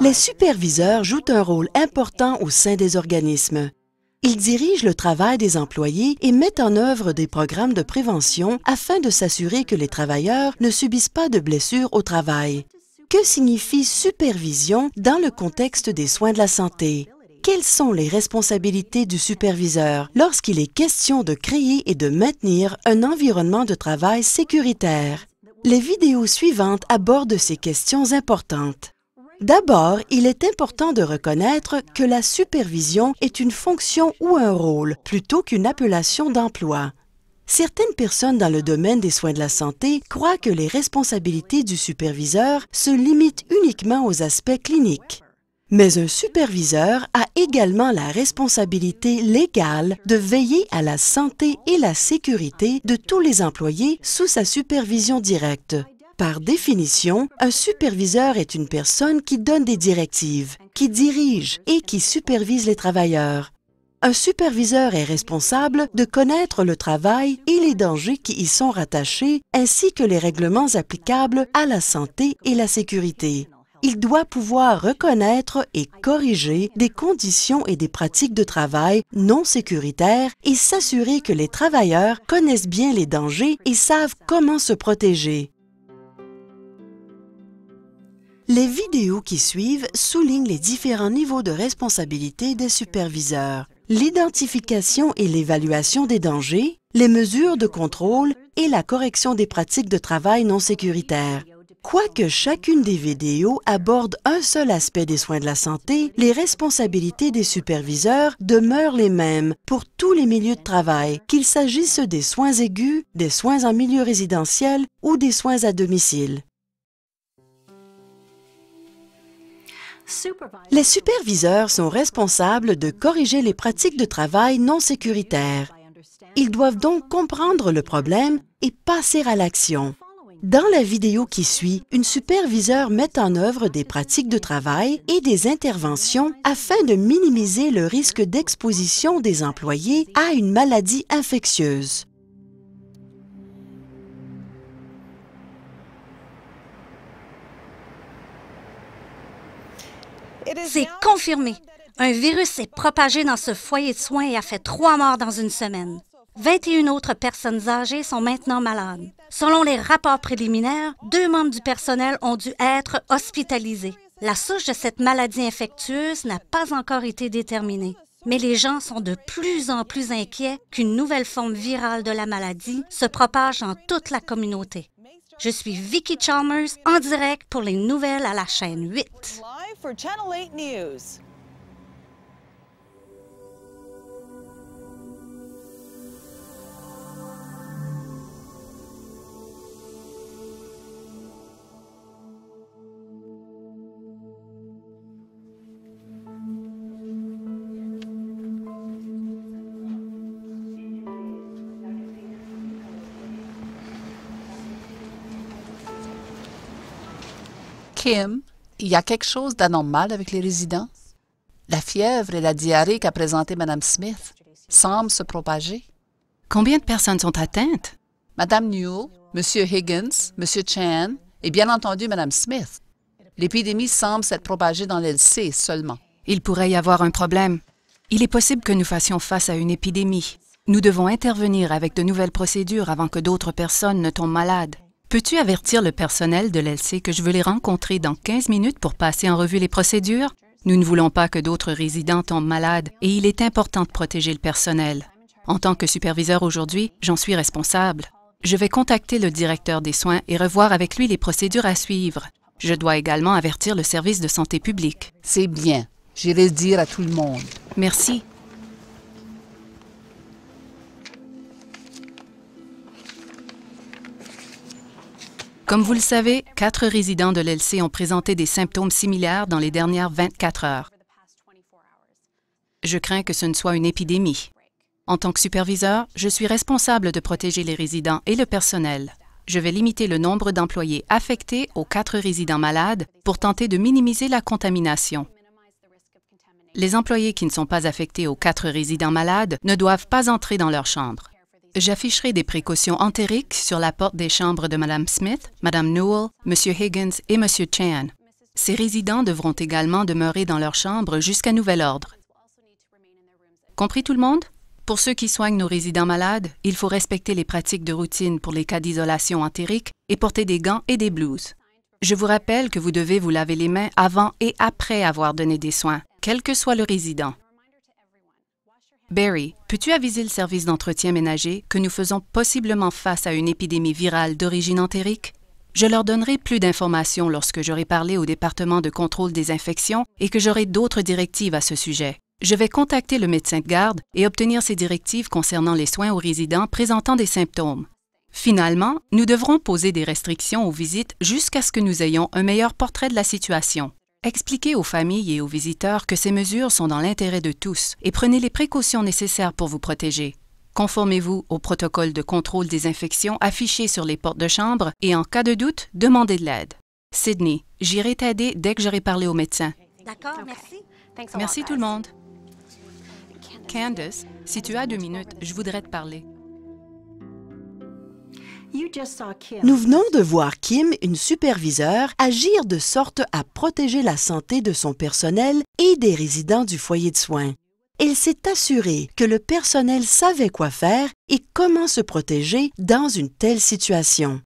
Les superviseurs jouent un rôle important au sein des organismes. Ils dirigent le travail des employés et mettent en œuvre des programmes de prévention afin de s'assurer que les travailleurs ne subissent pas de blessures au travail. Que signifie supervision dans le contexte des soins de la santé? Quelles sont les responsabilités du superviseur lorsqu'il est question de créer et de maintenir un environnement de travail sécuritaire? Les vidéos suivantes abordent ces questions importantes. D'abord, il est important de reconnaître que la supervision est une fonction ou un rôle plutôt qu'une appellation d'emploi. Certaines personnes dans le domaine des soins de la santé croient que les responsabilités du superviseur se limitent uniquement aux aspects cliniques. Mais un superviseur a également la responsabilité légale de veiller à la santé et la sécurité de tous les employés sous sa supervision directe. Par définition, un superviseur est une personne qui donne des directives, qui dirige et qui supervise les travailleurs. Un superviseur est responsable de connaître le travail et les dangers qui y sont rattachés, ainsi que les règlements applicables à la santé et la sécurité. Il doit pouvoir reconnaître et corriger des conditions et des pratiques de travail non sécuritaires et s'assurer que les travailleurs connaissent bien les dangers et savent comment se protéger. Les vidéos qui suivent soulignent les différents niveaux de responsabilité des superviseurs, l'identification et l'évaluation des dangers, les mesures de contrôle et la correction des pratiques de travail non sécuritaires. Quoique chacune des vidéos aborde un seul aspect des soins de la santé, les responsabilités des superviseurs demeurent les mêmes pour tous les milieux de travail, qu'il s'agisse des soins aigus, des soins en milieu résidentiel ou des soins à domicile. Les superviseurs sont responsables de corriger les pratiques de travail non sécuritaires. Ils doivent donc comprendre le problème et passer à l'action. Dans la vidéo qui suit, une superviseure met en œuvre des pratiques de travail et des interventions afin de minimiser le risque d'exposition des employés à une maladie infectieuse. C'est confirmé. Un virus s'est propagé dans ce foyer de soins et a fait trois morts dans une semaine. 21 autres personnes âgées sont maintenant malades. Selon les rapports préliminaires, deux membres du personnel ont dû être hospitalisés. La souche de cette maladie infectieuse n'a pas encore été déterminée. Mais les gens sont de plus en plus inquiets qu'une nouvelle forme virale de la maladie se propage dans toute la communauté. Je suis Vicky Chalmers en direct pour les nouvelles à la chaîne 8. Kim, il y a quelque chose d'anormal avec les résidents. La fièvre et la diarrhée qu'a présentée Mme Smith semblent se propager. Combien de personnes sont atteintes? Mme Newell, M. Higgins, M. Chan et bien entendu Mme Smith. L'épidémie semble s'être propagée dans l'LC seulement. Il pourrait y avoir un problème. Il est possible que nous fassions face à une épidémie. Nous devons intervenir avec de nouvelles procédures avant que d'autres personnes ne tombent malades. Peux-tu avertir le personnel de l'LC que je veux les rencontrer dans 15 minutes pour passer en revue les procédures? Nous ne voulons pas que d'autres résidents tombent malades et il est important de protéger le personnel. En tant que superviseur aujourd'hui, j'en suis responsable. Je vais contacter le directeur des soins et revoir avec lui les procédures à suivre. Je dois également avertir le service de santé publique. C'est bien. J'irai le dire à tout le monde. Merci. Comme vous le savez, quatre résidents de l'LC ont présenté des symptômes similaires dans les dernières 24 heures. Je crains que ce ne soit une épidémie. En tant que superviseur, je suis responsable de protéger les résidents et le personnel. Je vais limiter le nombre d'employés affectés aux quatre résidents malades pour tenter de minimiser la contamination. Les employés qui ne sont pas affectés aux quatre résidents malades ne doivent pas entrer dans leur chambre. J'afficherai des précautions entériques sur la porte des chambres de Mme Smith, Mme Newell, M. Higgins et M. Chan. Ces résidents devront également demeurer dans leur chambre jusqu'à nouvel ordre. Compris tout le monde? Pour ceux qui soignent nos résidents malades, il faut respecter les pratiques de routine pour les cas d'isolation entérique et porter des gants et des blouses. Je vous rappelle que vous devez vous laver les mains avant et après avoir donné des soins, quel que soit le résident. Barry, peux-tu aviser le service d'entretien ménager que nous faisons possiblement face à une épidémie virale d'origine entérique? Je leur donnerai plus d'informations lorsque j'aurai parlé au département de contrôle des infections et que j'aurai d'autres directives à ce sujet. Je vais contacter le médecin de garde et obtenir ses directives concernant les soins aux résidents présentant des symptômes. Finalement, nous devrons poser des restrictions aux visites jusqu'à ce que nous ayons un meilleur portrait de la situation. Expliquez aux familles et aux visiteurs que ces mesures sont dans l'intérêt de tous et prenez les précautions nécessaires pour vous protéger. Conformez-vous au protocole de contrôle des infections affiché sur les portes de chambre et en cas de doute, demandez de l'aide. Sydney, j'irai t'aider dès que j'aurai parlé au médecin. D'accord, merci. Merci tout le monde. Candace, si tu as deux minutes, je voudrais te parler. Nous venons de voir Kim, une superviseure, agir de sorte à protéger la santé de son personnel et des résidents du foyer de soins. Elle s'est assurée que le personnel savait quoi faire et comment se protéger dans une telle situation.